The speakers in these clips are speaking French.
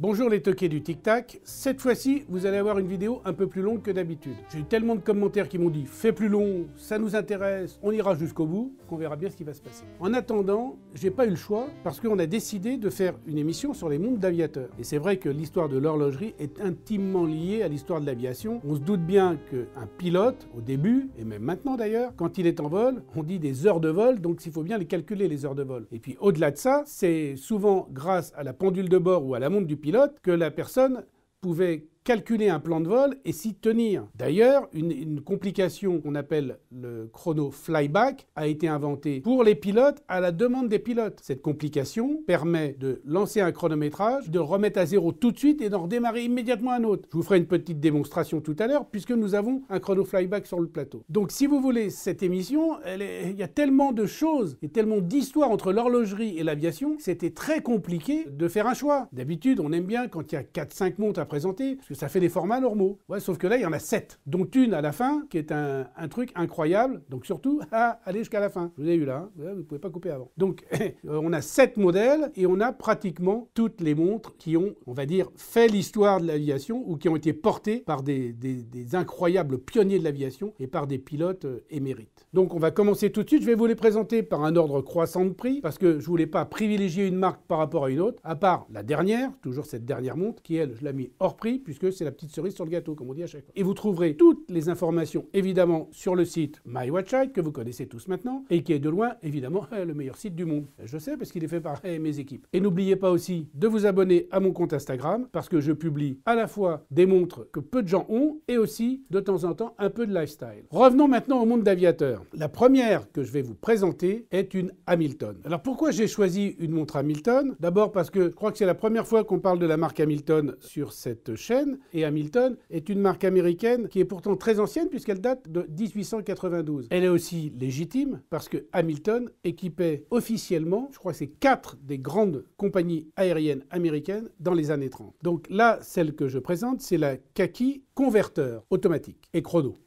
Bonjour les toqués du Tic Tac. Cette fois-ci, vous allez avoir une vidéo un peu plus longue que d'habitude. J'ai eu tellement de commentaires qui m'ont dit fais plus long, ça nous intéresse, on ira jusqu'au bout, qu'on verra bien ce qui va se passer. En attendant, j'ai pas eu le choix parce qu'on a décidé de faire une émission sur les mondes d'aviateurs. Et c'est vrai que l'histoire de l'horlogerie est intimement liée à l'histoire de l'aviation. On se doute bien qu'un pilote, au début, et même maintenant d'ailleurs, quand il est en vol, on dit des heures de vol, donc il faut bien les calculer les heures de vol. Et puis au-delà de ça, c'est souvent grâce à la pendule de bord ou à la montre du que la personne pouvait calculer un plan de vol et s'y tenir. D'ailleurs, une, complication qu'on appelle le chrono flyback a été inventée pour les pilotes à la demande des pilotes. Cette complication permet de lancer un chronométrage, de remettre à zéro tout de suite et d'en redémarrer immédiatement un autre. Je vous ferai une petite démonstration tout à l'heure puisque nous avons un chrono flyback sur le plateau. Donc si vous voulez, cette émission, il y a tellement de choses et tellement d'histoires entre l'horlogerie et l'aviation, c'était très compliqué de faire un choix. D'habitude, on aime bien quand il y a 4-5 montres à présenter, ça fait des formats normaux. Ouais, sauf que là, il y en a sept, dont une à la fin, qui est un, truc incroyable. Donc surtout, ah, allez jusqu'à la fin. vous avez eu là, hein. vous ne pouvez pas couper avant. Donc, euh, on a sept modèles et on a pratiquement toutes les montres qui ont, on va dire, fait l'histoire de l'aviation ou qui ont été portées par des, incroyables pionniers de l'aviation et par des pilotes euh, émérites. Donc, on va commencer tout de suite. Je vais vous les présenter par un ordre croissant de prix parce que je voulais pas privilégier une marque par rapport à une autre, à part la dernière, toujours cette dernière montre, qui elle, je l'ai mis hors prix puisque c'est la petite cerise sur le gâteau, comme on dit à chaque fois. Et vous trouverez toutes les informations, évidemment, sur le site MyWatchite, que vous connaissez tous maintenant, et qui est de loin, évidemment, le meilleur site du monde. Je sais, parce qu'il est fait par mes équipes. Et n'oubliez pas aussi de vous abonner à mon compte Instagram, parce que je publie à la fois des montres que peu de gens ont, et aussi, de temps en temps, un peu de lifestyle. Revenons maintenant au monde d'aviateur. La première que je vais vous présenter est une Hamilton. Alors pourquoi j'ai choisi une montre Hamilton D'abord parce que je crois que c'est la première fois qu'on parle de la marque Hamilton sur cette chaîne et Hamilton est une marque américaine qui est pourtant très ancienne puisqu'elle date de 1892. Elle est aussi légitime parce que Hamilton équipait officiellement, je crois que c'est quatre des grandes compagnies aériennes américaines dans les années 30. Donc là, celle que je présente, c'est la Kaki converteur automatique et chrono.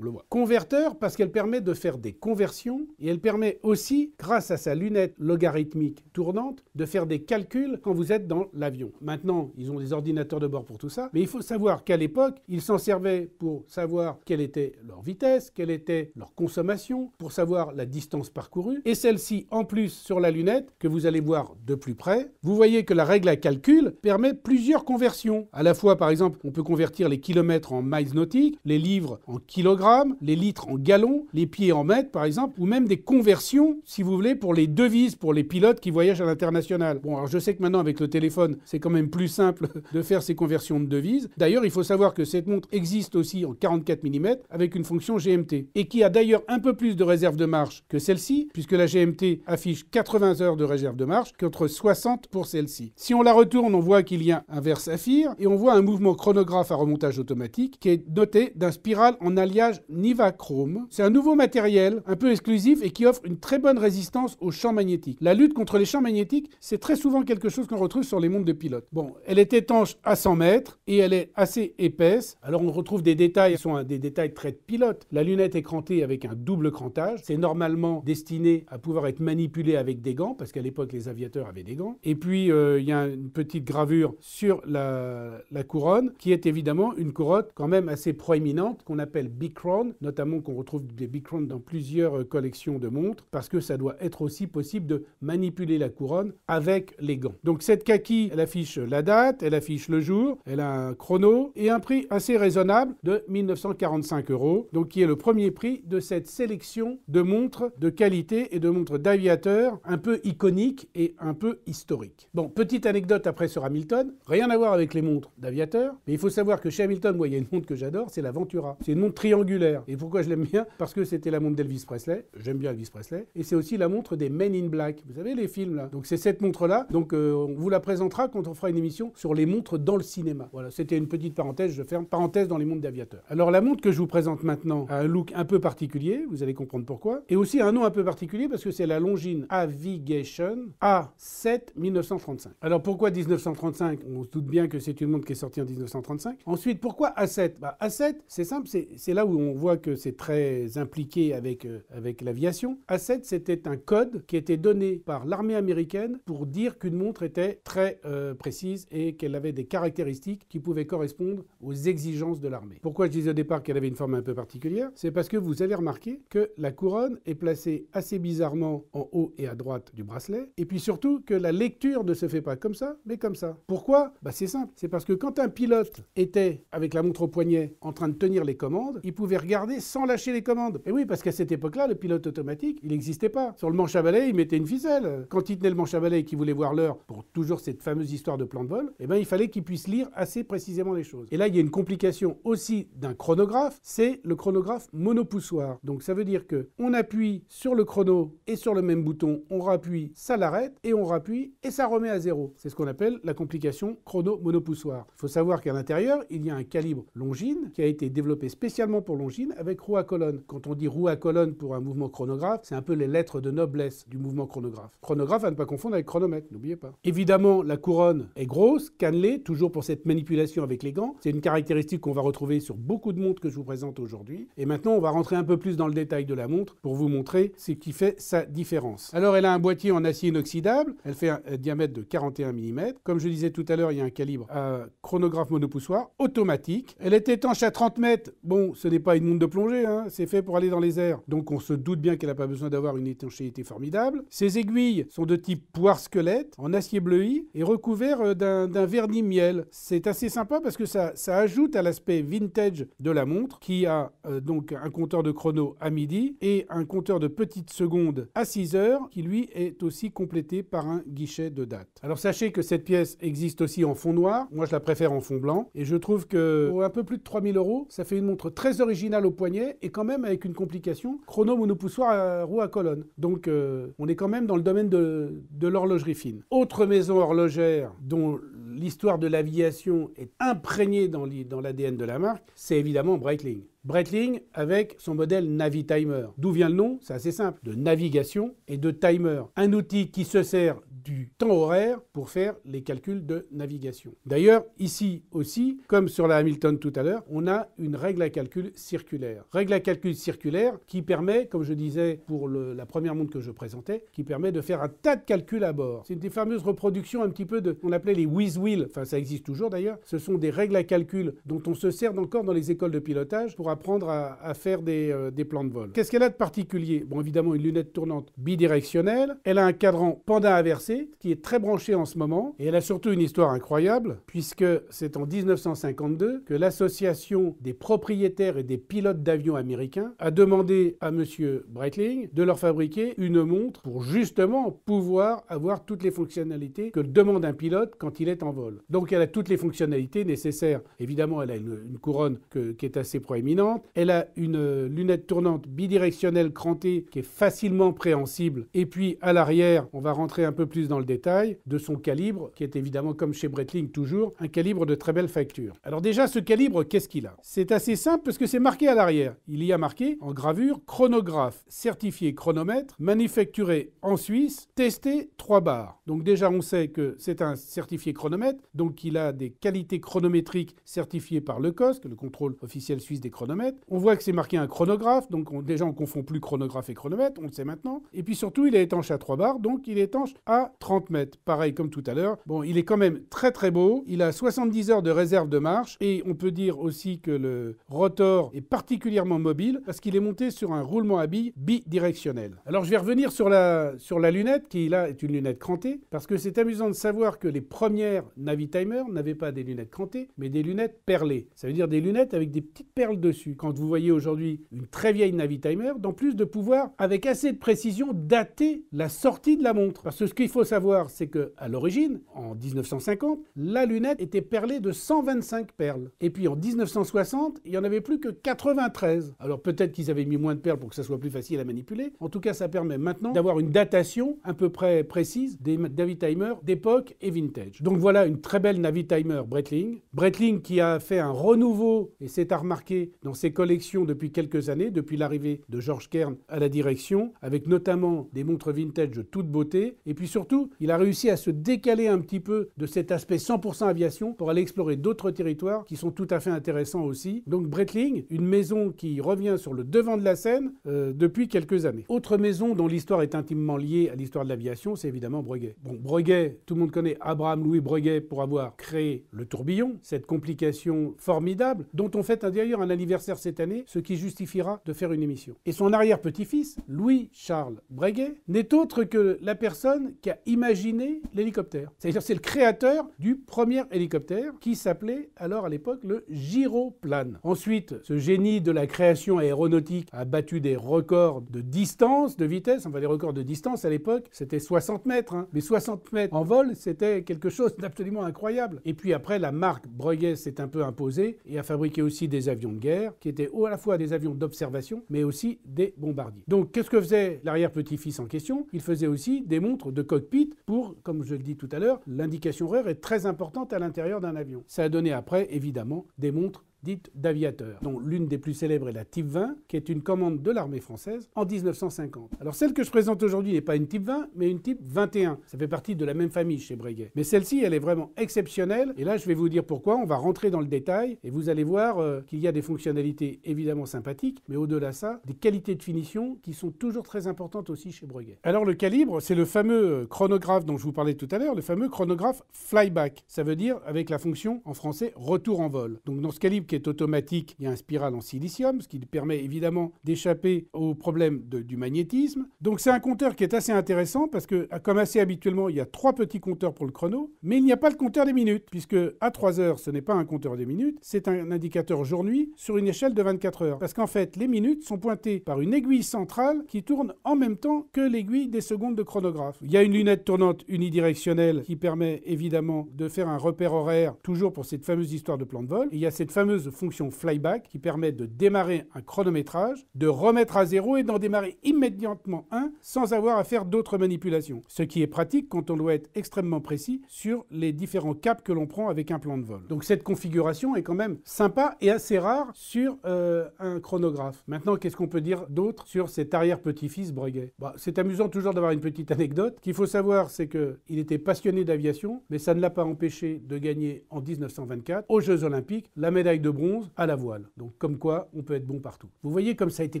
Converteur parce qu'elle permet de faire des conversions et elle permet aussi, grâce à sa lunette logarithmique tournante, de faire des calculs quand vous êtes dans l'avion. Maintenant, ils ont des ordinateurs de bord pour tout ça, mais il faut savoir qu'à l'époque, ils s'en servaient pour savoir quelle était leur vitesse, quelle était leur consommation, pour savoir la distance parcourue. Et celle-ci, en plus, sur la lunette, que vous allez voir de plus près, vous voyez que la règle à calcul permet plusieurs conversions. À la fois, par exemple, on peut convertir les kilomètres en miles nautiques, les livres en kilogrammes, les litres en gallons, les pieds en mètres par exemple, ou même des conversions, si vous voulez, pour les devises, pour les pilotes qui voyagent à l'international. Bon, alors je sais que maintenant avec le téléphone, c'est quand même plus simple de faire ces conversions de devises. D'ailleurs, il faut savoir que cette montre existe aussi en 44 mm avec une fonction GMT, et qui a d'ailleurs un peu plus de réserve de marche que celle-ci, puisque la GMT affiche 80 heures de réserve de marche contre 60 pour celle-ci. Si on la retourne, on voit qu'il y a un verre saphir, et on voit un mouvement chronographe à remontage automatique qui est doté d'un spiral en alliage Niva Chrome. C'est un nouveau matériel, un peu exclusif et qui offre une très bonne résistance aux champs magnétiques. La lutte contre les champs magnétiques, c'est très souvent quelque chose qu'on retrouve sur les montres de pilotes. Bon, elle est étanche à 100 mètres et elle est assez épaisse. Alors on retrouve des détails, sont des détails très de pilote. La lunette est crantée avec un double crantage. C'est normalement destiné à pouvoir être manipulé avec des gants, parce qu'à l'époque les aviateurs avaient des gants. Et puis euh, il y a une petite gravure sur la, couronne, qui est évidemment une couronne quand même assez proéminente qu'on appelle Big Crown notamment qu'on retrouve des Bicron dans plusieurs euh, collections de montres, parce que ça doit être aussi possible de manipuler la couronne avec les gants. Donc cette kaki, elle affiche la date, elle affiche le jour, elle a un chrono et un prix assez raisonnable de 1945 euros, donc qui est le premier prix de cette sélection de montres de qualité et de montres d'aviateur un peu iconiques et un peu historiques. Bon, petite anecdote après sur Hamilton, rien à voir avec les montres d'aviateur, mais il faut savoir que chez Hamilton, moi, il y a une montre que j'adore, c'est la Ventura. C'est une montre triangulaire et pourquoi je l'aime bien Parce que c'était la montre d'Elvis Presley. J'aime bien Elvis Presley. Et c'est aussi la montre des Men in Black. Vous savez, les films, là. Donc, c'est cette montre-là. Donc, euh, on vous la présentera quand on fera une émission sur les montres dans le cinéma. Voilà, c'était une petite parenthèse. Je ferme parenthèse dans les montres d'aviateurs. Alors, la montre que je vous présente maintenant a un look un peu particulier. Vous allez comprendre pourquoi. Et aussi un nom un peu particulier parce que c'est la Longines Avigation A7 1935. Alors, pourquoi 1935 On se doute bien que c'est une montre qui est sortie en 1935. Ensuite, pourquoi A7 bah, A7, c'est simple, c'est là où on voit que c'est très impliqué avec, euh, avec l'aviation. A7, c'était un code qui était donné par l'armée américaine pour dire qu'une montre était très euh, précise et qu'elle avait des caractéristiques qui pouvaient correspondre aux exigences de l'armée. Pourquoi je disais au départ qu'elle avait une forme un peu particulière C'est parce que vous avez remarqué que la couronne est placée assez bizarrement en haut et à droite du bracelet, et puis surtout que la lecture ne se fait pas comme ça, mais comme ça. Pourquoi bah C'est simple, c'est parce que quand un pilote était avec la montre au poignet en train de tenir les commandes, il pouvait regarder sans lâcher les commandes. Et oui, parce qu'à cette époque-là, le pilote automatique, il n'existait pas. Sur le manche à balai, il mettait une ficelle. Quand il tenait le manche à balai et qu'il voulait voir l'heure, pour toujours cette fameuse histoire de plan de vol, eh ben, il fallait qu'il puisse lire assez précisément les choses. Et là, il y a une complication aussi d'un chronographe, c'est le chronographe monopoussoir. Donc ça veut dire que on appuie sur le chrono et sur le même bouton, on rappuie, ça l'arrête, et on rappuie, et ça remet à zéro. C'est ce qu'on appelle la complication chrono-monopoussoir. Il faut savoir qu'à l'intérieur, il y a un calibre longine qui a été développé spécialement pour Longines avec roue à colonne. Quand on dit roue à colonne pour un mouvement chronographe, c'est un peu les lettres de noblesse du mouvement chronographe. Chronographe à ne pas confondre avec chronomètre, n'oubliez pas. Évidemment, la couronne est grosse, cannelée, toujours pour cette manipulation avec les gants. C'est une caractéristique qu'on va retrouver sur beaucoup de montres que je vous présente aujourd'hui. Et maintenant, on va rentrer un peu plus dans le détail de la montre pour vous montrer ce qui fait sa différence. Alors, elle a un boîtier en acier inoxydable. Elle fait un diamètre de 41 mm. Comme je disais tout à l'heure, il y a un calibre à euh, chronographe monopoussoir automatique. Elle est étanche à 30 mètres. Bon, ce n'est pas une montre de plongée, hein. c'est fait pour aller dans les airs. Donc on se doute bien qu'elle n'a pas besoin d'avoir une étanchéité formidable. Ses aiguilles sont de type poire squelette, en acier bleui, et recouvert euh, d'un vernis miel. C'est assez sympa parce que ça, ça ajoute à l'aspect vintage de la montre, qui a euh, donc un compteur de chrono à midi et un compteur de petites secondes à 6 heures, qui lui est aussi complété par un guichet de date. Alors sachez que cette pièce existe aussi en fond noir, moi je la préfère en fond blanc, et je trouve que pour un peu plus de 3000 euros, ça fait une montre très originale au poignet et quand même avec une complication chrono monopoussoir à euh, roue à colonne. Donc euh, on est quand même dans le domaine de, de l'horlogerie fine. Autre maison horlogère dont l'histoire de l'aviation est imprégnée dans l'ADN de la marque, c'est évidemment Breitling. Breitling avec son modèle Navi Timer. D'où vient le nom C'est assez simple, de navigation et de timer. Un outil qui se sert du temps horaire pour faire les calculs de navigation. D'ailleurs, ici aussi, comme sur la Hamilton tout à l'heure, on a une règle à calcul circulaire. Règle à calcul circulaire qui permet, comme je disais pour la première montre que je présentais, qui permet de faire un tas de calculs à bord. C'est une des fameuses reproductions un petit peu de, on appelait les whiz wheel, enfin ça existe toujours d'ailleurs. Ce sont des règles à calcul dont on se sert encore dans les écoles de pilotage pour apprendre à, faire des, euh, des plans de vol. Qu'est-ce qu'elle a de particulier Bon, évidemment, une lunette tournante bidirectionnelle. Elle a un cadran pendant inversé qui est très branchée en ce moment, et elle a surtout une histoire incroyable, puisque c'est en 1952 que l'association des propriétaires et des pilotes d'avions américains a demandé à Monsieur Breitling de leur fabriquer une montre pour justement pouvoir avoir toutes les fonctionnalités que demande un pilote quand il est en vol. Donc elle a toutes les fonctionnalités nécessaires. Évidemment, elle a une, couronne qui est assez proéminente, elle a une lunette tournante bidirectionnelle crantée qui est facilement préhensible, et puis à l'arrière, on va rentrer un peu plus dans le détail de son calibre, qui est évidemment, comme chez Bretling toujours, un calibre de très belle facture. Alors déjà, ce calibre, qu'est-ce qu'il a C'est assez simple parce que c'est marqué à l'arrière. Il y a marqué en gravure chronographe, certifié chronomètre, manufacturé en Suisse, testé 3 bars. Donc déjà, on sait que c'est un certifié chronomètre, donc il a des qualités chronométriques certifiées par le COSC, le contrôle officiel suisse des chronomètres. On voit que c'est marqué un chronographe, donc on, déjà on confond plus chronographe et chronomètre, on le sait maintenant. Et puis surtout, il est étanche à 3 barres donc il est étanche à 30 mètres. Pareil comme tout à l'heure. Bon, il est quand même très très beau. Il a 70 heures de réserve de marche et on peut dire aussi que le rotor est particulièrement mobile parce qu'il est monté sur un roulement à billes bidirectionnel. Alors je vais revenir sur la, sur la lunette qui là est une lunette crantée parce que c'est amusant de savoir que les premières Navitimer n'avaient pas des lunettes crantées mais des lunettes perlées. Ça veut dire des lunettes avec des petites perles dessus. Quand vous voyez aujourd'hui une très vieille Navitimer, d'en plus de pouvoir avec assez de précision dater la sortie de la montre parce que ce qu'il faut savoir, c'est que à l'origine, en 1950, la lunette était perlée de 125 perles. Et puis en 1960, il n'y en avait plus que 93. Alors peut-être qu'ils avaient mis moins de perles pour que ça soit plus facile à manipuler. En tout cas, ça permet maintenant d'avoir une datation à peu près précise des timer d'époque et vintage. Donc voilà une très belle Navitimer Bretling. Bretling qui a fait un renouveau, et c'est à remarquer, dans ses collections depuis quelques années, depuis l'arrivée de George Kern à la direction, avec notamment des montres vintage de toute beauté, et puis surtout il a réussi à se décaler un petit peu de cet aspect 100% aviation pour aller explorer d'autres territoires qui sont tout à fait intéressants aussi. Donc Bretling, une maison qui revient sur le devant de la scène euh, depuis quelques années. Autre maison dont l'histoire est intimement liée à l'histoire de l'aviation, c'est évidemment Breguet. Bon, Breguet, tout le monde connaît Abraham Louis Breguet pour avoir créé le tourbillon, cette complication formidable dont on fête d'ailleurs un anniversaire cette année, ce qui justifiera de faire une émission. Et son arrière-petit-fils, Louis-Charles Breguet, n'est autre que la personne qui a imaginé l'hélicoptère. C'est-à-dire c'est le créateur du premier hélicoptère qui s'appelait alors à l'époque le gyroplane. Ensuite, ce génie de la création aéronautique a battu des records de distance, de vitesse, enfin des records de distance à l'époque, c'était 60 mètres. Hein. Mais 60 mètres en vol, c'était quelque chose d'absolument incroyable. Et puis après, la marque Breguet s'est un peu imposée et a fabriqué aussi des avions de guerre qui étaient à la fois des avions d'observation mais aussi des bombardiers. Donc qu'est-ce que faisait l'arrière-petit-fils en question Il faisait aussi des montres de cockpit PIT pour, comme je le dis tout à l'heure, l'indication horaire est très importante à l'intérieur d'un avion. Ça a donné après, évidemment, des montres dite d'aviateur, dont l'une des plus célèbres est la Type 20, qui est une commande de l'armée française en 1950. Alors celle que je présente aujourd'hui n'est pas une Type 20, mais une Type 21. Ça fait partie de la même famille chez Breguet. Mais celle-ci, elle est vraiment exceptionnelle, et là je vais vous dire pourquoi, on va rentrer dans le détail, et vous allez voir euh, qu'il y a des fonctionnalités évidemment sympathiques, mais au-delà de ça, des qualités de finition qui sont toujours très importantes aussi chez Breguet. Alors le calibre, c'est le fameux euh, chronographe dont je vous parlais tout à l'heure, le fameux chronographe flyback. Ça veut dire avec la fonction en français retour en vol. Donc dans ce calibre qui est automatique, il y a un spiral en silicium, ce qui permet évidemment d'échapper au problème du magnétisme. Donc c'est un compteur qui est assez intéressant parce que, comme assez habituellement, il y a trois petits compteurs pour le chrono, mais il n'y a pas le compteur des minutes, puisque à 3 heures, ce n'est pas un compteur des minutes, c'est un indicateur jour-nuit sur une échelle de 24 heures. Parce qu'en fait, les minutes sont pointées par une aiguille centrale qui tourne en même temps que l'aiguille des secondes de chronographe. Il y a une lunette tournante unidirectionnelle qui permet évidemment de faire un repère horaire, toujours pour cette fameuse histoire de plan de vol. il y a cette fameuse fonction flyback qui permet de démarrer un chronométrage, de remettre à zéro et d'en démarrer immédiatement un sans avoir à faire d'autres manipulations. Ce qui est pratique quand on doit être extrêmement précis sur les différents caps que l'on prend avec un plan de vol. Donc cette configuration est quand même sympa et assez rare sur euh, un chronographe. Maintenant, qu'est-ce qu'on peut dire d'autre sur cet arrière-petit-fils Breguet bah, C'est amusant toujours d'avoir une petite anecdote. Qu'il faut savoir, c'est qu'il était passionné d'aviation, mais ça ne l'a pas empêché de gagner en 1924 aux Jeux Olympiques la médaille de bronze à la voile. Donc comme quoi, on peut être bon partout. Vous voyez comme ça a été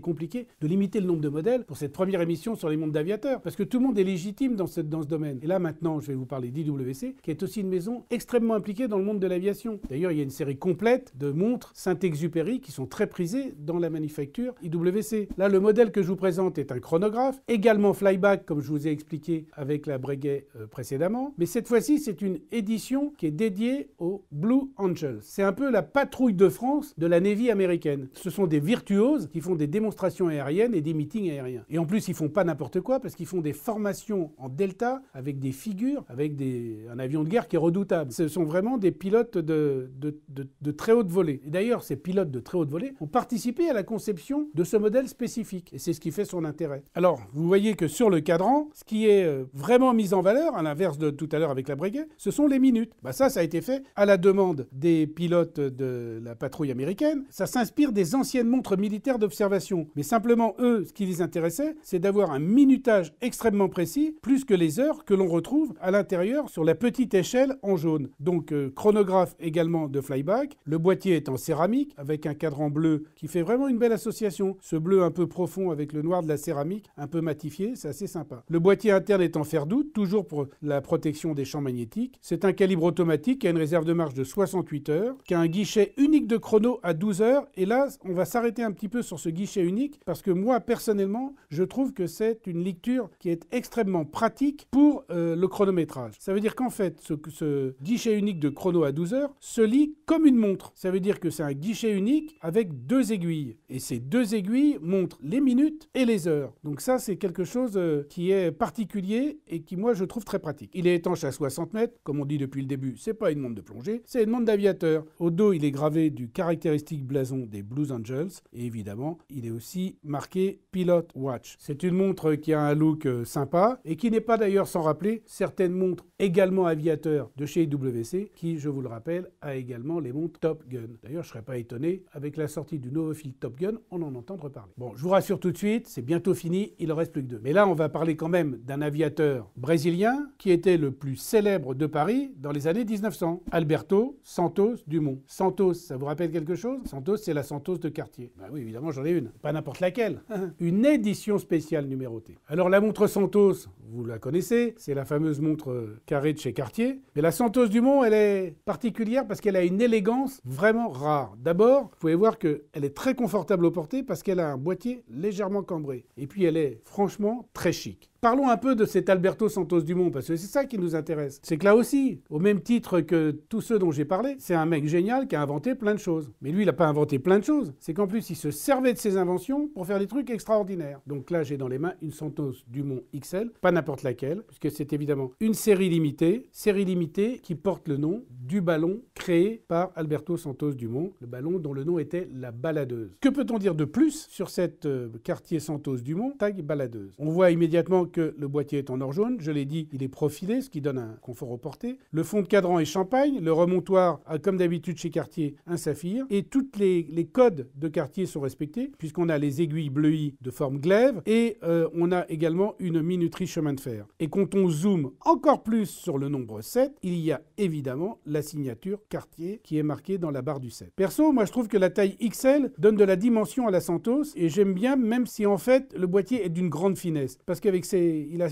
compliqué de limiter le nombre de modèles pour cette première émission sur les mondes d'aviateurs, parce que tout le monde est légitime dans ce, dans ce domaine. Et là maintenant, je vais vous parler d'IWC, qui est aussi une maison extrêmement impliquée dans le monde de l'aviation. D'ailleurs, il y a une série complète de montres Saint-Exupéry qui sont très prisées dans la manufacture IWC. Là, le modèle que je vous présente est un chronographe, également flyback, comme je vous ai expliqué avec la Breguet euh, précédemment, mais cette fois-ci, c'est une édition qui est dédiée aux Blue Angels. C'est un peu la patrouille de France de la Navy américaine. Ce sont des virtuoses qui font des démonstrations aériennes et des meetings aériens. Et en plus, ils font pas n'importe quoi parce qu'ils font des formations en delta avec des figures, avec des, un avion de guerre qui est redoutable. Ce sont vraiment des pilotes de, de, très haute volée. Et d'ailleurs, ces pilotes de très haute volée ont participé à la conception de ce modèle spécifique. Et c'est ce qui fait son intérêt. Alors, vous voyez que sur le cadran, ce qui est euh, vraiment mis en valeur, à l'inverse de tout à l'heure avec la Breguet, ce sont les minutes. Bah ça, ça a été fait à la demande des pilotes de la patrouille américaine, ça s'inspire des anciennes montres militaires d'observation. Mais simplement, eux, ce qui les intéressait, c'est d'avoir un minutage extrêmement précis, plus que les heures que l'on retrouve à l'intérieur sur la petite échelle en jaune. Donc, euh, chronographe également de flyback. Le boîtier est en céramique avec un cadran bleu qui fait vraiment une belle association. Ce bleu un peu profond avec le noir de la céramique, un peu matifié, c'est assez sympa. Le boîtier interne est en fer doute, toujours pour la protection des champs magnétiques. C'est un calibre automatique qui a une réserve de marche de 68 heures, qui a un guichet unique de chrono à 12 heures. Et là, on va s'arrêter un petit peu sur ce guichet unique parce que moi, personnellement, je trouve que c'est une lecture qui est extrêmement pratique pour euh, le chronométrage. Ça veut dire qu'en fait, ce, ce, guichet unique de chrono à 12 heures se lit comme une montre. Ça veut dire que c'est un guichet unique avec deux aiguilles. Et ces deux aiguilles montrent les minutes et les heures. Donc ça, c'est quelque chose euh, qui est particulier et qui, moi, je trouve très pratique. Il est étanche à 60 mètres, comme on dit depuis le début. C'est pas une montre de plongée, c'est une montre d'aviateur. Au dos, il est gravé du caractéristique blason des Blues Angels et évidemment, il est aussi marqué Pilot Watch. C'est une montre qui a un look euh, sympa et qui n'est pas d'ailleurs sans rappeler certaines montres également aviateurs de chez IWC qui, je vous le rappelle, a également les montres Top Gun. D'ailleurs, je ne serais pas étonné, avec la sortie du nouveau fil Top Gun, on en entendre parler. Bon, je vous rassure tout de suite, c'est bientôt fini, il en reste plus que deux. Mais là, on va parler quand même d'un aviateur brésilien qui était le plus célèbre de Paris dans les années 1900, Alberto Santos Dumont. Santos, ça vous rappelle quelque chose Santos, c'est la Santos de Cartier. Bah oui, évidemment, j'en ai une. Pas n'importe laquelle. une édition spéciale numérotée. Alors la montre Santos, vous la connaissez, c'est la fameuse montre carrée de chez Cartier. Mais la Santos Mont, elle est particulière parce qu'elle a une élégance vraiment rare. D'abord, vous pouvez voir qu'elle est très confortable au porté parce qu'elle a un boîtier légèrement cambré. Et puis elle est franchement très chic. Parlons un peu de cet Alberto Santos Dumont, parce que c'est ça qui nous intéresse. C'est que là aussi, au même titre que tous ceux dont j'ai parlé, c'est un mec génial qui a inventé plein de choses. Mais lui, il n'a pas inventé plein de choses. C'est qu'en plus, il se servait de ses inventions pour faire des trucs extraordinaires. Donc là, j'ai dans les mains une Santos Dumont XL, pas n'importe laquelle, puisque c'est évidemment une série limitée, série limitée qui porte le nom du ballon créé par Alberto Santos Dumont, le ballon dont le nom était la baladeuse. Que peut-on dire de plus sur cette euh, quartier Santos Dumont, tag baladeuse On voit immédiatement que le boîtier est en or jaune. Je l'ai dit, il est profilé, ce qui donne un confort au porté. Le fond de cadran est champagne. Le remontoir a, comme d'habitude chez Cartier, un saphir. Et tous les, codes de Cartier sont respectés, puisqu'on a les aiguilles bleuies de forme glaive et euh, on a également une minuterie chemin de fer. Et quand on zoome encore plus sur le nombre 7, il y a évidemment la signature Cartier qui est marquée dans la barre du 7. Perso, moi je trouve que la taille XL donne de la dimension à la Santos et j'aime bien, même si en fait le boîtier est d'une grande finesse. Parce qu'avec cette il a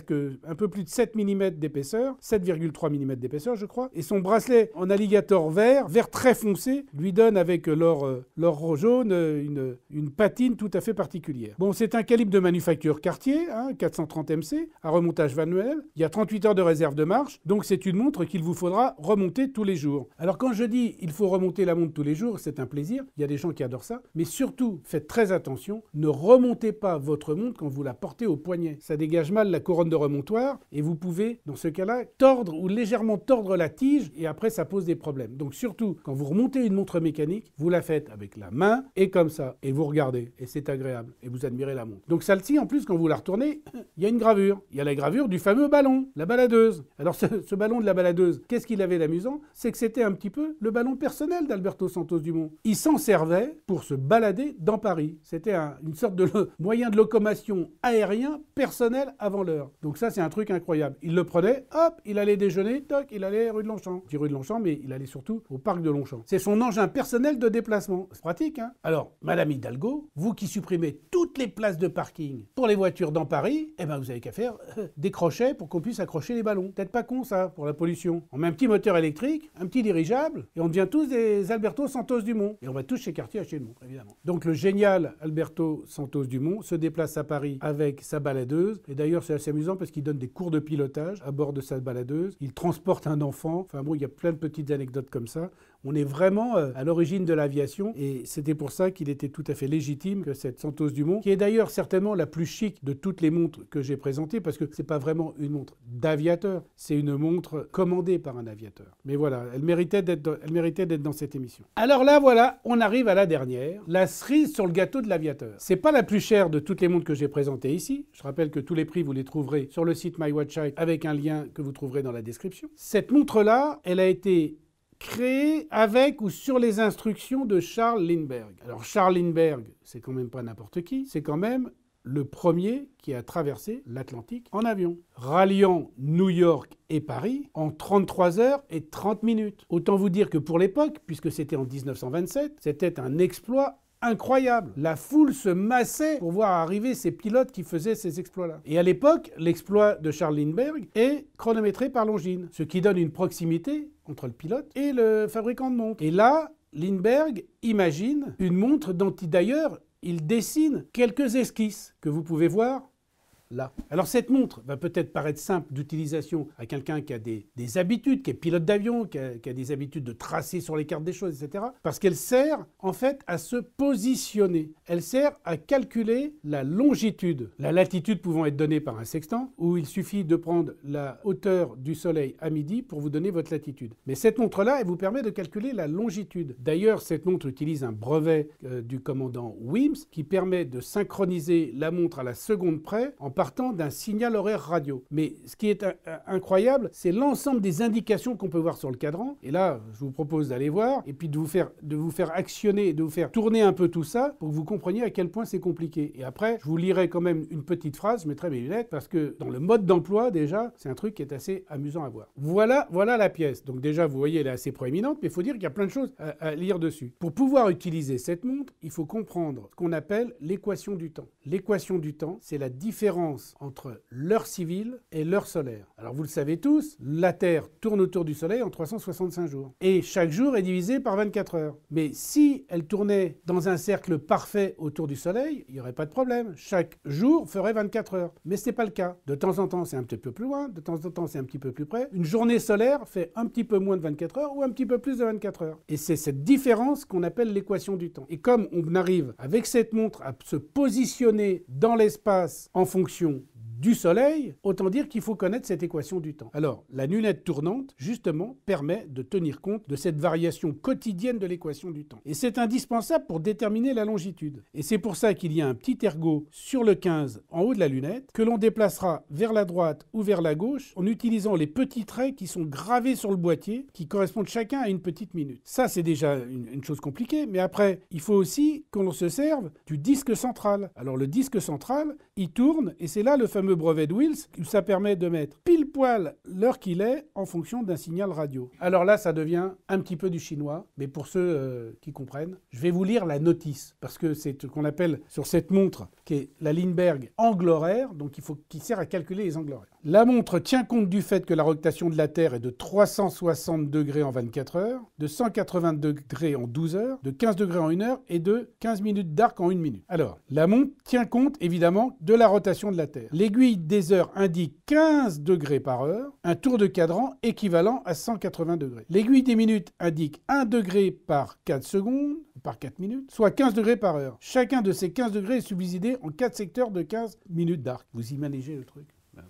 un peu plus de 7 mm d'épaisseur, 7,3 mm d'épaisseur, je crois. Et son bracelet en alligator vert, vert très foncé, lui donne avec euh, euh, l'or jaune euh, une, patine tout à fait particulière. Bon, c'est un calibre de manufacture Cartier, 430 hein, MC, à remontage manuel. Il y a 38 heures de réserve de marche, donc c'est une montre qu'il vous faudra remonter tous les jours. Alors quand je dis il faut remonter la montre tous les jours, c'est un plaisir. Il y a des gens qui adorent ça, mais surtout faites très attention, ne remontez pas votre montre quand vous la portez au poignet. Ça dégage la couronne de remontoir et vous pouvez, dans ce cas-là, tordre ou légèrement tordre la tige et après ça pose des problèmes. Donc surtout, quand vous remontez une montre mécanique, vous la faites avec la main et comme ça et vous regardez et c'est agréable et vous admirez la montre. Donc celle-ci, en plus, quand vous la retournez, il y a une gravure. Il y a la gravure du fameux ballon, la baladeuse. Alors ce, ballon de la baladeuse, qu'est-ce qu'il avait d'amusant C'est que c'était un petit peu le ballon personnel d'Alberto Santos Dumont. Il s'en servait pour se balader dans Paris. C'était une sorte de moyen de locomotion aérien personnel à avant l'heure. Donc ça, c'est un truc incroyable. Il le prenait, hop, il allait déjeuner, toc, il allait rue de Longchamp. Petit rue de Longchamp, mais il allait surtout au parc de Longchamp. C'est son engin personnel de déplacement. C'est pratique, hein Alors, Madame Hidalgo, vous qui supprimez toutes les places de parking pour les voitures dans Paris, eh ben vous avez qu'à faire euh, des crochets pour qu'on puisse accrocher les ballons. Peut-être pas con ça pour la pollution. On met un petit moteur électrique, un petit dirigeable, et on devient tous des Alberto Santos Dumont. Et on va tous chez Cartier à chez Monde évidemment. Donc le génial Alberto Santos Dumont se déplace à Paris avec sa baladeuse. Et d'ailleurs, c'est assez amusant parce qu'il donne des cours de pilotage à bord de sa baladeuse. Il transporte un enfant. Enfin bon, il y a plein de petites anecdotes comme ça. On est vraiment euh, à l'origine de l'aviation et c'était pour ça qu'il était tout à fait légitime que cette Santos Dumont, qui est d'ailleurs certainement la plus chic de toutes les montres que j'ai présentées, parce que ce n'est pas vraiment une montre d'aviateur, c'est une montre commandée par un aviateur. Mais voilà, elle méritait d'être, dans cette émission. Alors là, voilà, on arrive à la dernière, la cerise sur le gâteau de l'aviateur. C'est pas la plus chère de toutes les montres que j'ai présentées ici. Je rappelle que tous les prix vous les trouverez sur le site My avec un lien que vous trouverez dans la description. Cette montre là, elle a été créé avec ou sur les instructions de Charles Lindbergh. Alors Charles Lindbergh, c'est quand même pas n'importe qui, c'est quand même le premier qui a traversé l'Atlantique en avion, ralliant New York et Paris en 33 heures et 30 minutes. Autant vous dire que pour l'époque, puisque c'était en 1927, c'était un exploit incroyable. La foule se massait pour voir arriver ces pilotes qui faisaient ces exploits-là. Et à l'époque, l'exploit de Charles Lindbergh est chronométré par Longines, ce qui donne une proximité entre le pilote et le fabricant de montres. Et là, Lindbergh imagine une montre dont d'ailleurs il dessine quelques esquisses que vous pouvez voir alors cette montre va peut-être paraître simple d'utilisation à quelqu'un qui a des, des, habitudes, qui est pilote d'avion, qui, a, des habitudes de tracer sur les cartes des choses, etc. Parce qu'elle sert en fait à se positionner. Elle sert à calculer la longitude, la latitude pouvant être donnée par un sextant, où il suffit de prendre la hauteur du Soleil à midi pour vous donner votre latitude. Mais cette montre-là, elle vous permet de calculer la longitude. D'ailleurs, cette montre utilise un brevet euh, du commandant Wims qui permet de synchroniser la montre à la seconde près en partant d'un signal horaire radio. Mais ce qui est euh, euh, incroyable, c'est l'ensemble des indications qu'on peut voir sur le cadran. Et là, je vous propose d'aller voir et puis de vous faire, de vous faire actionner, de vous faire tourner un peu tout ça pour que vous compreniez à quel point c'est compliqué. Et après, je vous lirai quand même une petite phrase, je mettrai mes lunettes parce que dans le mode d'emploi, déjà, c'est un truc qui est assez amusant à voir. Voilà, voilà la pièce. Donc déjà, vous voyez, elle est assez proéminente, mais il faut dire qu'il y a plein de choses à, à lire dessus. Pour pouvoir utiliser cette montre, il faut comprendre ce qu'on appelle l'équation du temps. L'équation du temps, c'est la différence entre l'heure civile et l'heure solaire. Alors vous le savez tous, la Terre tourne autour du Soleil en 365 jours. Et chaque jour est divisé par 24 heures. Mais si elle tournait dans un cercle parfait autour du Soleil, il n'y aurait pas de problème. Chaque jour ferait 24 heures. Mais ce n'est pas le cas. De temps en temps, c'est un petit peu plus loin. De temps en temps, c'est un petit peu plus près. Une journée solaire fait un petit peu moins de 24 heures ou un petit peu plus de 24 heures. Et c'est cette différence qu'on appelle l'équation du temps. Et comme on arrive avec cette montre à se positionner dans l'espace en fonction du Soleil, autant dire qu'il faut connaître cette équation du temps. Alors, la lunette tournante, justement, permet de tenir compte de cette variation quotidienne de l'équation du temps. Et c'est indispensable pour déterminer la longitude. Et c'est pour ça qu'il y a un petit ergot sur le 15 en haut de la lunette, que l'on déplacera vers la droite ou vers la gauche en utilisant les petits traits qui sont gravés sur le boîtier, qui correspondent chacun à une petite minute. Ça, c'est déjà une, chose compliquée, mais après, il faut aussi que l'on se serve du disque central. Alors, le disque central, il tourne et c'est là le fameux brevet de Wills où ça permet de mettre pile poil l'heure qu'il est en fonction d'un signal radio. Alors là, ça devient un petit peu du chinois, mais pour ceux euh, qui comprennent, je vais vous lire la notice parce que c'est ce qu'on appelle sur cette montre qui est la Lindbergh angle horaire, donc il faut qu'il sert à calculer les angles horaires. La montre tient compte du fait que la rotation de la Terre est de 360 degrés en 24 heures, de 180 degrés en 12 heures, de 15 degrés en 1 heure et de 15 minutes d'arc en 1 minute. Alors, la montre tient compte évidemment de la rotation de la Terre. L'aiguille des heures indique 15 degrés par heure, un tour de cadran équivalent à 180 degrés. L'aiguille des minutes indique 1 degré par 4 secondes, par 4 minutes, soit 15 degrés par heure. Chacun de ces 15 degrés est subdivisé en 4 secteurs de 15 minutes d'arc. Vous y imaginez le truc ben,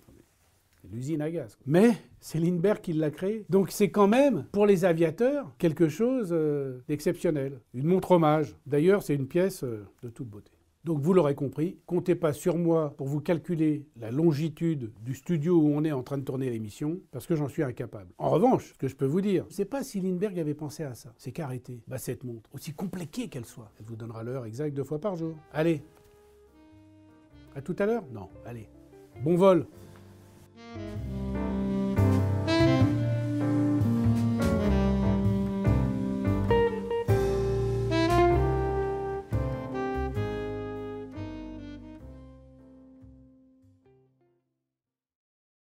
l'usine à gaz. Mais c'est Lindbergh qui l'a créé. Donc c'est quand même, pour les aviateurs, quelque chose euh, d'exceptionnel. Une montre hommage. D'ailleurs, c'est une pièce euh, de toute beauté. Donc vous l'aurez compris, comptez pas sur moi pour vous calculer la longitude du studio où on est en train de tourner l'émission, parce que j'en suis incapable. En revanche, ce que je peux vous dire, c'est pas si Lindbergh avait pensé à ça. C'est qu'arrêter bah, cette montre, aussi compliquée qu'elle soit. Elle vous donnera l'heure exacte deux fois par jour. Allez, à tout à l'heure Non, allez. Bon vol